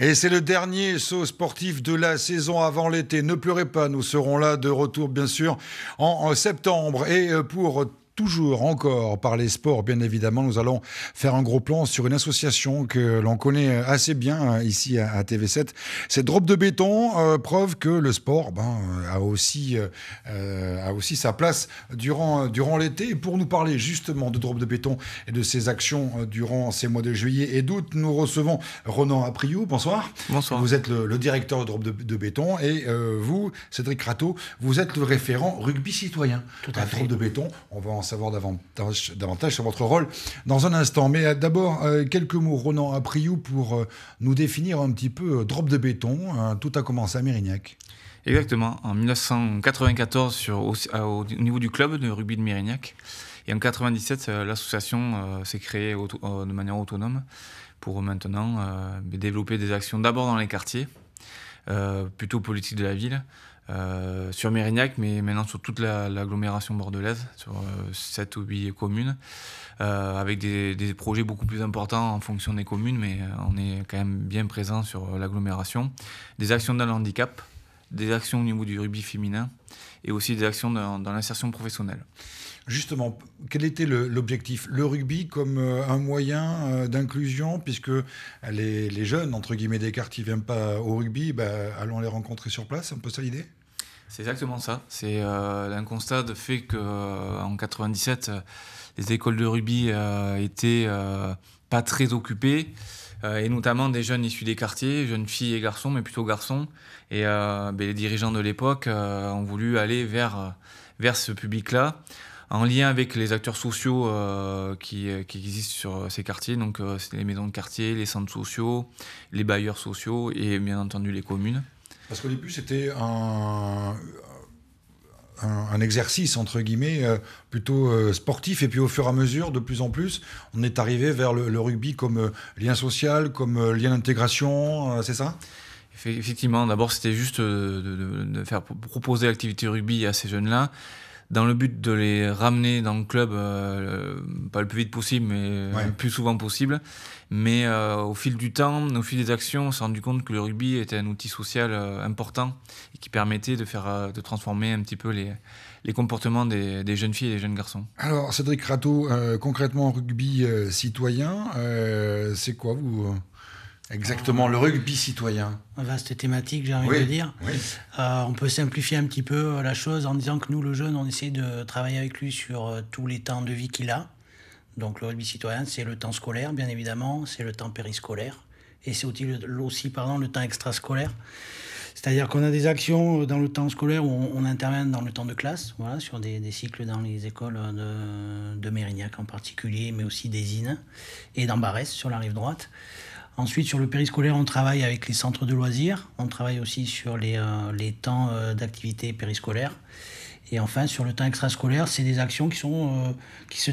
Et c'est le dernier saut sportif de la saison avant l'été. Ne pleurez pas, nous serons là de retour bien sûr en septembre. Et euh, pour toujours encore par les sports, bien évidemment. Nous allons faire un gros plan sur une association que l'on connaît assez bien euh, ici à, TV7. C'est Drop de béton, euh, preuve que le sport ben, euh, a, aussi, a aussi sa place durant, durant l'été. pour nous parler justement de Drop de béton et de ses actions durant ces mois de juillet et d'août, nous recevons Ronan Apriou. Bonsoir. Bonsoir. Vous êtes le, directeur de Drop de, béton et vous, Cédric Rateau, vous êtes le référent rugby citoyen Tout à, à de béton. On va en savoir davantage, davantage sur votre rôle dans un instant. Mais euh, d'abord, euh, quelques mots, Ronan Apriou, pour euh, nous définir un petit peu Drop de béton. Hein, tout a commencé à Mérignac. Exactement, en 1994 sur, au, niveau du club de rugby de Mérignac. Et en 1997, l'association s'est créée de manière autonome pour maintenant développer des actions d'abord dans les quartiers, plutôt politique de la ville, euh, sur Mérignac, mais maintenant sur toute l'agglomération bordelaise, sur 7 euh, ou 8 communes, euh, avec des, projets beaucoup plus importants en fonction des communes, mais on est quand même bien présent sur l'agglomération. Des actions dans le handicap, des actions au niveau du rugby féminin et aussi des actions dans, l'insertion professionnelle. Justement, quel était l'objectif le, rugby comme un moyen d'inclusion, puisque les, jeunes, entre guillemets, des quartiers ne viennent pas au rugby, bah, allons les rencontrer sur place, c'est un peu ça l'idée c'est exactement ça. C'est euh, un constat de fait que 1997, euh, en 97, euh, les écoles de rugby euh, étaient pas très occupées et notamment des jeunes issus des quartiers, jeunes filles et garçons, mais plutôt garçons. Et ben, les dirigeants de l'époque ont voulu aller vers, vers ce public-là, en lien avec les acteurs sociaux qui, qui, existent sur ces quartiers. Donc, c'est les maisons de quartier, les centres sociaux, les bailleurs sociaux et bien entendu les communes. Parce qu'au début, c'était un, exercice, entre guillemets, euh, plutôt euh, sportif. Et puis au fur et à mesure, de plus en plus, on est arrivé vers le, rugby comme euh, lien social, comme lien d'intégration, c'est ça Effectivement, d'abord, c'était juste de, de, faire proposer l'activité rugby à ces jeunes-là dans le but de les ramener dans le club, euh, pas le plus vite possible, mais le plus souvent possible. Mais euh, au fil du temps, au fil des actions, on s'est rendu compte que le rugby était un outil social euh, important et qui permettait de, faire, de transformer un petit peu les, les comportements des, des, jeunes filles et des jeunes garçons. Alors, Cédric Rato, concrètement, rugby citoyen, c'est quoi vous Exactement, le rugby citoyen. Vaste thématique, j'ai envie de dire. Euh, on peut simplifier un petit peu euh, la chose en disant que nous, le jeune, on essaie de travailler avec lui sur euh, tous les temps de vie qu'il a. Donc le rugby citoyen, c'est le temps scolaire, bien évidemment, c'est le temps périscolaire, et c'est aussi, le temps extrascolaire. C'est-à-dire qu'on a des actions dans le temps scolaire où on, intervient dans le temps de classe, voilà, sur des, cycles dans les écoles de, de, Mérignac en particulier, mais aussi des et d'Ambarès sur la rive droite. Ensuite, sur le périscolaire, on travaille avec les centres de loisirs. On travaille aussi sur les, euh, les temps euh, d'activité périscolaire. Et enfin, sur le temps extrascolaire, c'est des actions qui, sont, euh, qui se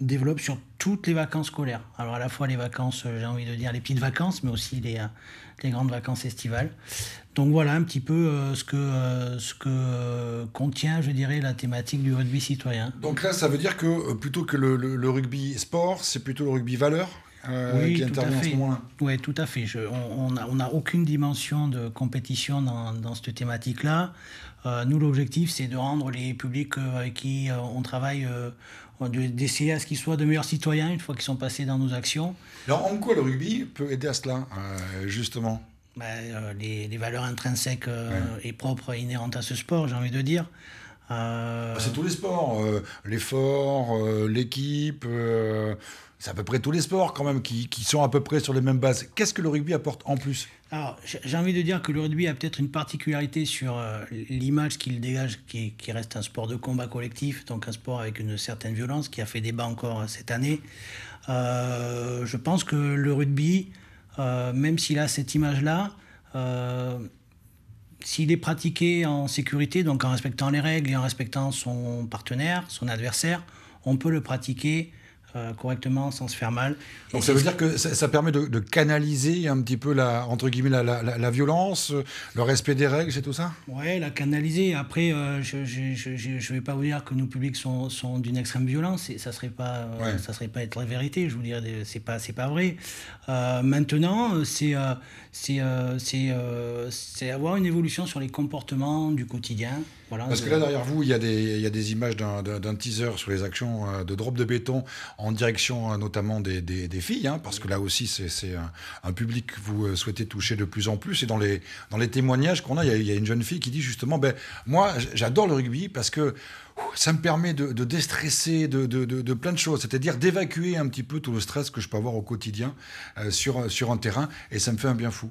développent sur toutes les vacances scolaires. Alors à la fois les vacances, j'ai envie de dire les petites vacances, mais aussi les, les grandes vacances estivales. Donc voilà un petit peu ce que, ce que contient, je dirais, la thématique du rugby citoyen. Donc là, ça veut dire que plutôt que le, le, le rugby sport, c'est plutôt le rugby valeur euh, oui, qui intervient à ce moment Oui, tout à fait. on n'a on aucune dimension de compétition dans, dans cette thématique-là. Euh, nous, l'objectif, c'est de rendre les publics euh, avec qui on travaille, d'essayer à ce qu'ils soient de meilleurs citoyens une fois qu'ils sont passés dans nos actions. Alors, en quoi le rugby peut aider à cela, justement bah, les, les, valeurs intrinsèques et propres inhérentes à ce sport, j'ai envie de dire. Ah, c'est tous les sports, l'effort, l'équipe, c'est à peu près tous les sports quand même qui, qui, sont à peu près sur les mêmes bases. Qu'est-ce que le rugby apporte en plus Alors j'ai envie de dire que le rugby a peut-être une particularité sur euh, l'image qu'il dégage, qui, qui, reste un sport de combat collectif, donc un sport avec une certaine violence qui a fait débat encore euh, cette année. Euh, je pense que le rugby, même s'il a cette image-là, s'il est pratiqué en sécurité, donc en respectant les règles et en respectant son partenaire, son adversaire, on peut le pratiquer euh, correctement sans se faire mal. Donc ça veut dire que ça, permet de, canaliser un petit peu la, entre guillemets, la, la, violence, euh, le respect des règles, c'est tout ça Oui, la canaliser. Après, euh, je ne vais pas vous dire que nos publics sont, sont d'une extrême violence, et ça ne serait, pas, ça serait pas être la vérité, je vous dirais, ce n'est pas, pas vrai. maintenant, c'est c'est avoir une évolution sur les comportements du quotidien. Parce que là, derrière vous, il y a des, images d'un teaser sur les actions euh, de drop de béton en direction euh, notamment des, filles, hein, parce que là aussi, c'est un, public que vous euh, souhaitez toucher de plus en plus. Et dans les, témoignages qu'on a, il y, a, une jeune fille qui dit justement, ben, moi, j'adore le rugby parce que ça me permet de, déstresser de, plein de choses, c'est-à-dire d'évacuer un petit peu tout le stress que je peux avoir au quotidien sur, sur un terrain, et ça me fait un bien fou.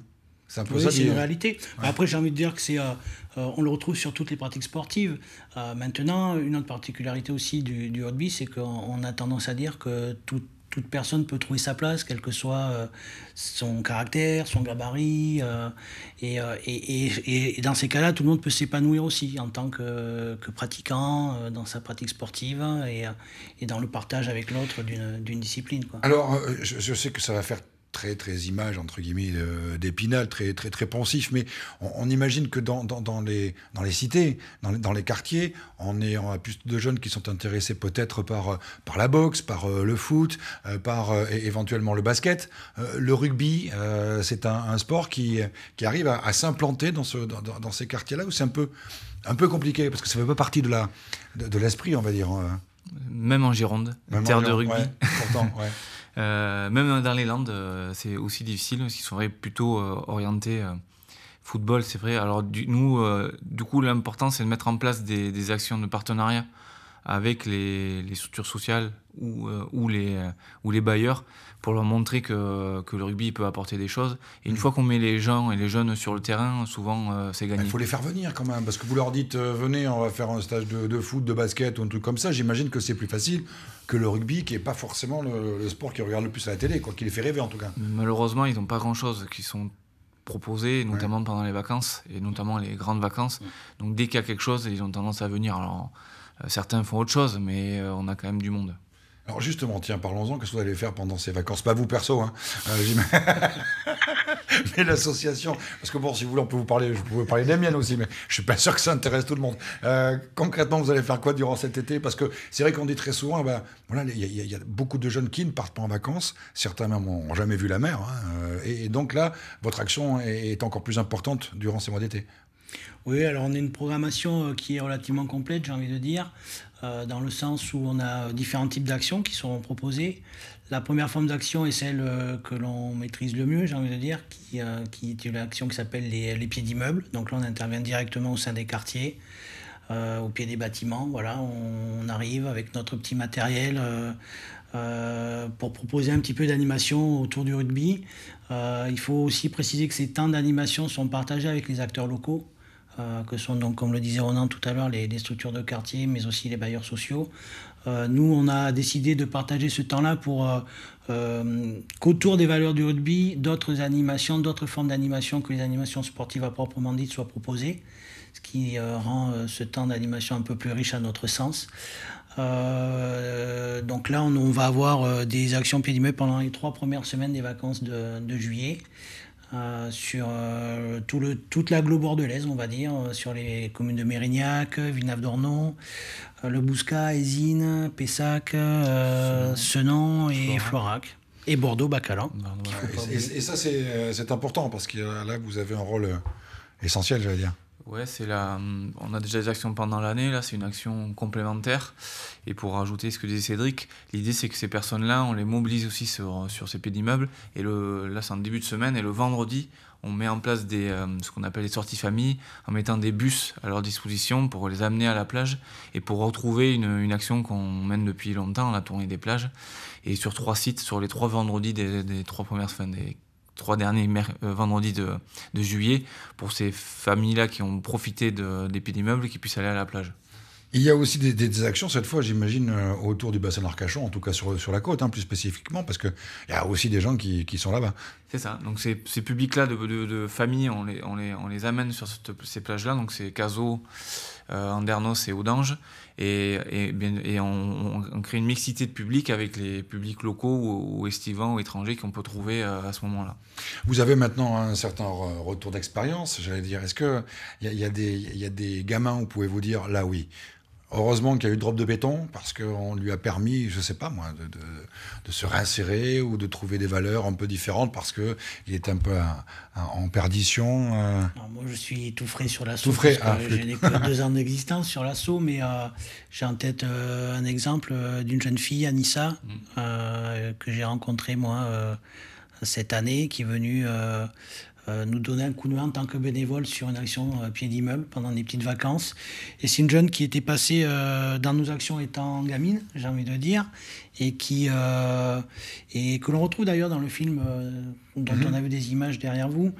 C'est ça. C'est une réalité. Après, j'ai envie de dire que c'est, euh, euh, on le retrouve sur toutes les pratiques sportives. Euh, maintenant, une autre particularité aussi du, du rugby, c'est qu'on a tendance à dire que toute personne peut trouver sa place, quel que soit son caractère, son gabarit. Et, et, et, dans ces cas-là, tout le monde peut s'épanouir aussi en tant que, que, pratiquant dans sa pratique sportive et, dans le partage avec l'autre d'une discipline. Quoi. Alors, je, sais que ça va faire très très image entre guillemets euh, d'épinal, très très très pensif, mais on, imagine que dans, dans, les dans les cités, dans les, dans les quartiers, on est a plus de jeunes qui sont intéressés peut-être par euh, par la boxe, par euh, le foot, par éventuellement le basket, le rugby. c'est un, sport qui qui arrive à, s'implanter dans ce dans, dans ces quartiers-là où c'est un peu un peu compliqué parce que ça fait pas partie de la de, l'esprit, on va dire. Hein. Même en Gironde, terre de rugby. pourtant, ouais. Euh, même dans les Landes, euh, c'est aussi difficile, parce qu'ils sont plutôt euh, orientés football, c'est vrai. Alors, du, nous, du coup, l'important, c'est de mettre en place des, actions de partenariat avec les, les, structures sociales, ou, euh, ou, les, euh, ou les bailleurs pour leur montrer que, le rugby peut apporter des choses. Et une mm. fois qu'on met les gens et les jeunes sur le terrain, souvent euh, c'est bah, gagné. Il faut les faire venir quand même, parce que vous leur dites venez, on va faire un stage de, foot, de basket ou un truc comme ça. J'imagine que c'est plus facile que le rugby, qui n'est pas forcément le, sport qui regarde le plus à la télé, quoi, qui les fait rêver en tout cas. Malheureusement, ils n'ont pas grand-chose qui sont proposés, notamment pendant les vacances, et notamment les grandes vacances. Mm. Donc dès qu'il y a quelque chose, ils ont tendance à venir. Alors certains font autre chose, mais on a quand même du monde. Alors justement, tiens, parlons-en, qu'est-ce que vous allez faire pendant ces vacances Pas vous perso, hein euh, mais l'association. Parce que bon, si vous voulez, on peut vous parler, je pouvais parler des miennes aussi, mais je suis pas sûr que ça intéresse tout le monde. Euh, concrètement, vous allez faire quoi durant cet été Parce que c'est vrai qu'on dit très souvent, ben, voilà, il y, a beaucoup de jeunes qui ne partent pas en vacances, certains même n'ont jamais vu la mer, hein. euh, et, donc là, votre action est encore plus importante durant ces mois d'été. Oui, alors on a une programmation euh, qui est relativement complète, j'ai envie de dire, euh, dans le sens où on a euh, différents types d'actions qui seront proposées. La première forme d'action est celle que l'on maîtrise le mieux, j'ai envie de dire, qui, qui est une action qui s'appelle les, pieds d'immeuble. Donc là, on intervient directement au sein des quartiers, au pied des bâtiments. Voilà, on, arrive avec notre petit matériel. pour proposer un petit peu d'animation autour du rugby. il faut aussi préciser que ces temps d'animation sont partagés avec les acteurs locaux. Euh, que sont donc, comme le disait Ronan tout à l'heure, les, structures de quartier, mais aussi les bailleurs sociaux. Euh, nous, on a décidé de partager ce temps-là pour euh, qu'autour des valeurs du rugby, d'autres animations, d'autres formes d'animation que les animations sportives à proprement dites soient proposées, ce qui rend ce temps d'animation un peu plus riche à notre sens. donc là, on, va avoir des actions pédimées pendant les trois premières semaines des vacances de juillet. Euh, sur euh, tout le, toute l'agglo bordelaise, on va dire, euh, sur les communes de Mérignac, Villeneuve-d'Ornon, Le Bouscat, Pessac, Senon et Florac. Et bordeaux bacalan ben, Et, ça, c'est important parce que là, vous avez un rôle essentiel, je vais dire. Ouais, c'est la. Hum, on a déjà des actions pendant l'année, là, c'est une action complémentaire. Et pour rajouter ce que disait Cédric, l'idée c'est que ces personnes-là, on les mobilise aussi sur, euh, sur ces pieds d'immeubles. Et le, là, c'est en début de semaine, et le vendredi, on met en place des, euh, ce qu'on appelle les sorties familles en mettant des bus à leur disposition pour les amener à la plage et pour retrouver une, une action qu'on mène depuis longtemps, la tournée des plages. Et sur trois sites, sur les trois vendredis des, des trois premières, semaines, des trois derniers euh, vendredis de, de, juillet pour ces familles-là qui ont profité de, des pieds d'immeubles qui puissent aller à la plage. Il y a aussi des, actions, cette fois, j'imagine, euh, autour du bassin d'Arcachon, en tout cas sur, sur la côte, hein, plus spécifiquement, parce qu'il y a aussi des gens qui, qui sont là-bas. C'est ça. Donc, ces, publics-là de, de, familles, on les, on, les, on les amène sur ces plages-là. Donc, c'est Cazaux, euh, Andernos et Audange. Et, et, on, crée une mixité de publics avec les publics locaux ou, estivants ou étrangers qu'on peut trouver euh, à ce moment-là. Vous avez maintenant un certain retour d'expérience, j'allais dire. Est-ce qu'il y, des, y a des gamins où vous pouvez vous dire, là oui, Heureusement qu'il y a eu drop de béton parce qu'on lui a permis, je ne sais pas moi, de, se réinsérer ou de trouver des valeurs un peu différentes parce qu'il il est un peu en perdition. Euh. moi, je suis tout frais sur l'assaut. J'ai frais. Ah, deux ans d'existence sur l'assaut, mais euh, j'ai en tête euh, un exemple d'une jeune fille, Anissa, mm. que j'ai rencontrée moi cette année, qui est venue euh, nous donner un coup de main en tant que bénévole sur une action euh, pied d'immeuble pendant des petites vacances. Et c'est une jeune qui était passée euh, dans nos actions étant gamine, j'ai envie de dire, et, et que l'on retrouve d'ailleurs dans le film dont mhm. on a vu des images derrière vous,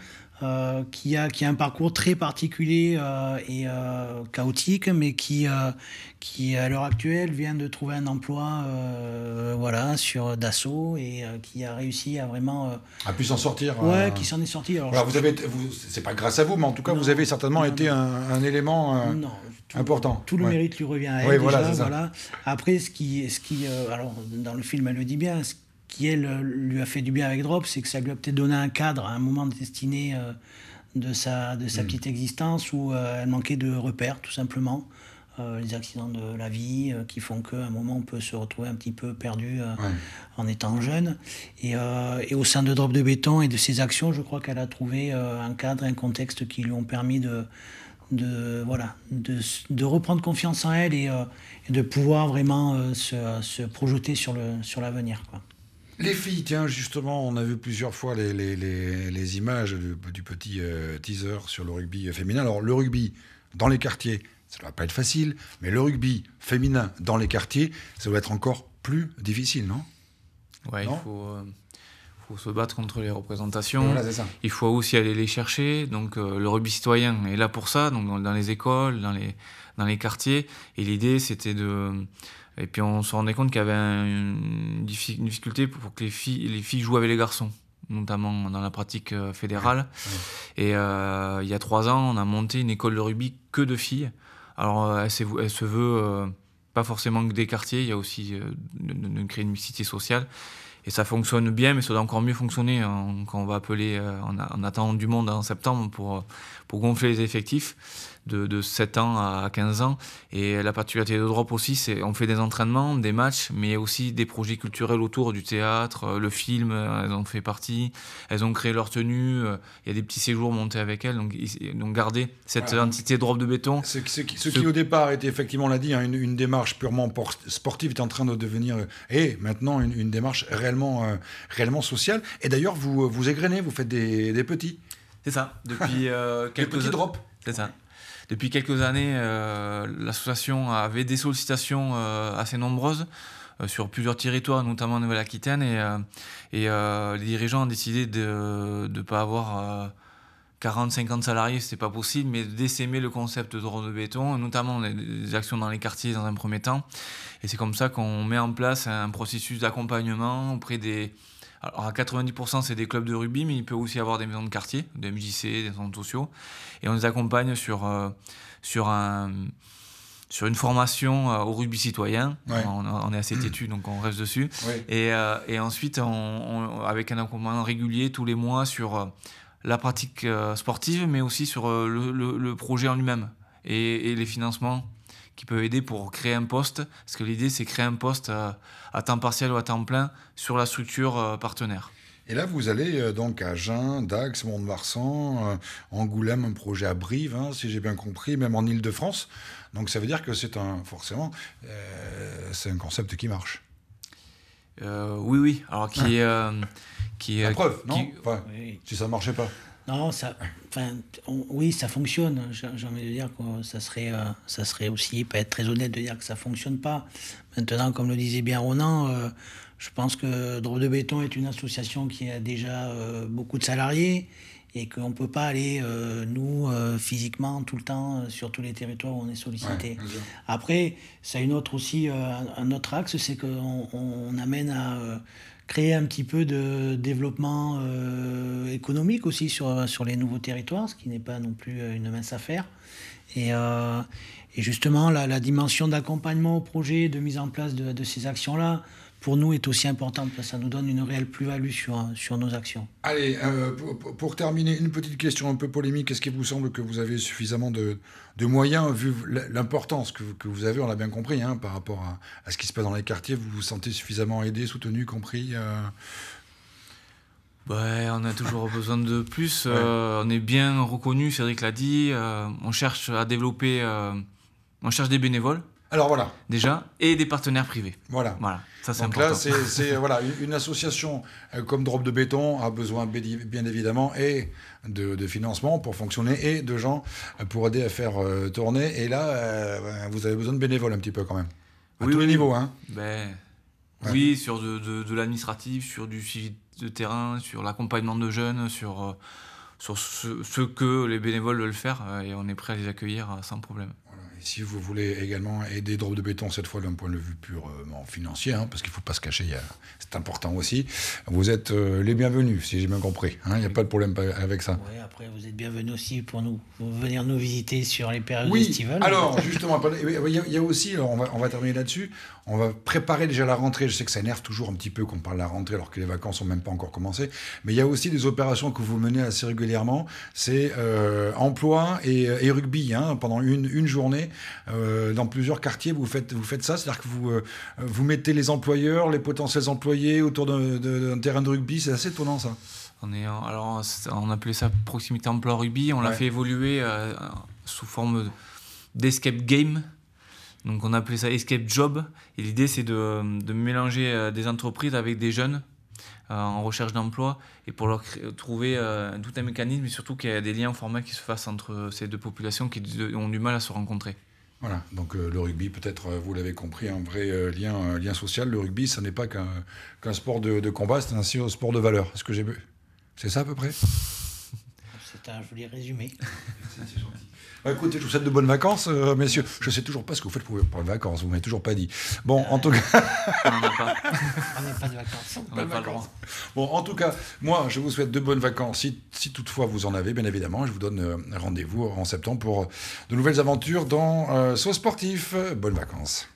euh, qui, a, qui a un parcours très particulier euh, et euh, chaotique, mais qui, qui à l'heure actuelle vient de trouver un emploi voilà, sur Dassault et qui a réussi à vraiment... a pu s'en sortir. Ouais, qui s'en est sorti. Alors, n'est vous avez, vous, c'est pas grâce à vous, mais en tout cas, vous avez certainement été Un, élément important. Tout le mérite lui revient à elle. voilà, Après, ce qui... Ce qui alors, dans le film, elle le dit bien, qui, elle, lui a fait du bien avec Drop, c'est que ça lui a peut-être donné un cadre à un moment destiné euh, de sa, de sa mm. petite existence où euh, elle manquait de repères, tout simplement. Euh, les accidents de la vie qui font qu'à un moment on peut se retrouver un petit peu perdu en étant jeune. Et, et, au sein de Drop de Béton et de ses actions, je crois qu'elle a trouvé un cadre un contexte qui lui ont permis de, de, voilà, de, de, reprendre confiance en elle et, de pouvoir vraiment se, se, projeter sur l'avenir. Sur les filles, tiens, justement, on a vu plusieurs fois les, les, les, images du, petit euh, teaser sur le rugby féminin. Alors, le rugby dans les quartiers, ça ne va pas être facile, mais le rugby féminin dans les quartiers, ça va être encore plus difficile, non Ouais, il faut. Euh, faut se battre contre les représentations. il faut aussi aller les chercher. Donc euh, le rugby citoyen est là pour ça, donc dans, les écoles, dans les, dans les quartiers. Et l'idée, c'était de... Et puis on se rendait compte qu'il y avait une, difficulté pour que les filles, les filles jouent avec les garçons notamment dans la pratique euh, fédérale. Et euh, il y a trois ans, on a monté une école de rugby que de filles. Alors, elle, se veut pas forcément que des quartiers, il y a aussi de créer une mixité sociale et ça fonctionne bien, mais ça doit encore mieux fonctionner hein, quand on va appeler en euh, attendant du monde en septembre pour, pour gonfler les effectifs de, 7 ans à 15 ans. Et la particularité de Drop aussi, c'est on fait des entraînements, des matchs, mais aussi des projets culturels autour du théâtre, euh, le film, euh, elles ont fait partie, elles ont créé leur tenue, euh, il y a des petits séjours montés avec elles, donc, donc garder cette entité Drop de béton. Ce, ce, qui, au départ était effectivement, on l'a dit, hein, une, démarche purement sportive est en train de devenir, et maintenant une, démarche réellement, réellement sociale. Et d'ailleurs, vous, vous égrenez, vous faites des petits. C'est ça. Depuis euh, quelques C'est ça. Depuis quelques années, euh, l'association avait des sollicitations euh, assez nombreuses sur plusieurs territoires, notamment en Nouvelle-Aquitaine, et, et les dirigeants ont décidé de ne pas avoir 40-50 salariés, c'est pas possible, mais d'essaimer le concept de drone de béton, notamment des actions dans les quartiers dans un premier temps. Et c'est comme ça qu'on met en place un processus d'accompagnement auprès des, alors à 90% c'est des clubs de rugby, mais il peut aussi y avoir des maisons de quartier, des MJC, des centres sociaux. Et on les accompagne sur, euh, sur un sur une formation euh, au rugby citoyen. On, est assez têtu, donc on reste dessus. Euh, et, ensuite, avec un accompagnement régulier tous les mois sur la pratique sportive, mais aussi sur le, projet en lui-même et, les financements qui peuvent aider pour créer un poste. Parce que l'idée, c'est créer un poste euh, à temps partiel ou à temps plein sur la structure euh, partenaire. Et là, vous allez euh, donc à Jeun, Dax, Mont-de-Marsan, Angoulême, un projet à Brive, hein, si j'ai bien compris, même en Ile-de-France. Donc ça veut dire que c'est un, forcément, c'est un concept qui marche. oui, oui. Alors qui, ah. qui La preuve, non Si ça ne marchait pas. Non, ça, enfin, oui, ça fonctionne. J'ai envie de dire que ça serait, euh, ça serait aussi pas être très honnête de dire que ça fonctionne pas. Maintenant, comme le disait bien Ronan, euh, je pense que Drôle de Béton est une association qui a déjà euh, beaucoup de salariés et qu'on ne peut pas aller, nous, physiquement, tout le temps, sur tous les territoires où on est sollicité. Après, ça a une autre aussi, un autre axe, c'est qu'on amène à créer un petit peu de développement euh, économique aussi sur, les nouveaux territoires, ce qui n'est pas non plus euh, une mince affaire. Et, euh, et justement, la, dimension d'accompagnement au projet, de mise en place de ces actions-là, pour nous est aussi importante parce que ça nous donne une réelle plus-value sur, sur nos actions. Allez, euh, pour, terminer, une petite question un peu polémique. Est-ce qu'il vous semble que vous avez suffisamment de, de moyens, vu l'importance que, que, vous avez, on l'a bien compris, hein, par rapport à, à, ce qui se passe dans les quartiers, vous vous sentez suffisamment aidé, soutenu, compris euh... on a toujours besoin de plus. Euh, on est bien reconnu, Cédric l'a dit. Euh, on cherche à développer, on cherche des bénévoles. Alors voilà. Déjà, et des partenaires privés. Voilà. Voilà, ça c'est important. là, c'est voilà, une association euh, comme Drop de Béton a besoin bien évidemment et de, financement pour fonctionner et de gens euh, pour aider à faire euh, tourner. Et là, vous avez besoin de bénévoles un petit peu quand même. À oui, tous les niveaux, hein. Ben, Oui, sur de, l'administratif, sur du suivi de terrain, sur l'accompagnement de jeunes, sur, sur ce, ce, que les bénévoles veulent faire. Et on est prêt à les accueillir sans problème. Si vous voulez également aider Drop de Béton, cette fois d'un point de vue purement financier, hein, parce qu'il ne faut pas se cacher, c'est important aussi, vous êtes euh, les bienvenus, si j'ai bien compris. Hein, il n'y a pas de problème avec ça. Oui, après, vous êtes bienvenus aussi pour nous, venir nous visiter sur les périodes oui, Alors, justement, il y, a aussi, on, va, terminer là-dessus, on va préparer déjà la rentrée. Je sais que ça énerve toujours un petit peu qu'on parle de la rentrée alors que les vacances n'ont même pas encore commencé. Mais il y a aussi des opérations que vous menez assez régulièrement. C'est euh, emploi et, euh, rugby hein, pendant une journée euh, dans plusieurs quartiers, vous faites, vous faites ça, c'est-à-dire que vous, euh, vous mettez les employeurs, les potentiels employés autour d'un terrain de rugby, c'est assez étonnant ça. On, est, alors, on appelait ça proximité emploi rugby, on l'a fait évoluer euh, sous forme d'escape game. Donc on appelait ça escape job. Et l'idée c'est de, de mélanger des entreprises avec des jeunes euh, en recherche d'emploi et pour leur trouver euh, tout un mécanisme et surtout qu'il y a des liens formels qui se fassent entre ces deux populations qui ont du mal à se rencontrer. Voilà, donc euh, le rugby, peut-être, vous l'avez compris, un vrai lien, lien social. Le rugby, ce n'est pas qu'un sport de, combat, c'est un sport de valeur. Est-ce que j'ai vu C'est ça à peu près je voulais résumer bah, écoutez, je vous souhaite de bonnes vacances, euh, messieurs. Je ne sais toujours pas ce que vous faites pour, les vacances, vous m'avez toujours pas dit. Bon, en tout cas. on pas. de vacances. Bon, en tout cas, moi, je vous souhaite de bonnes vacances. Si, toutefois vous en avez, bien évidemment, je vous donne euh, rendez-vous en septembre pour euh, de nouvelles aventures dans euh, Sportif. Bonnes vacances.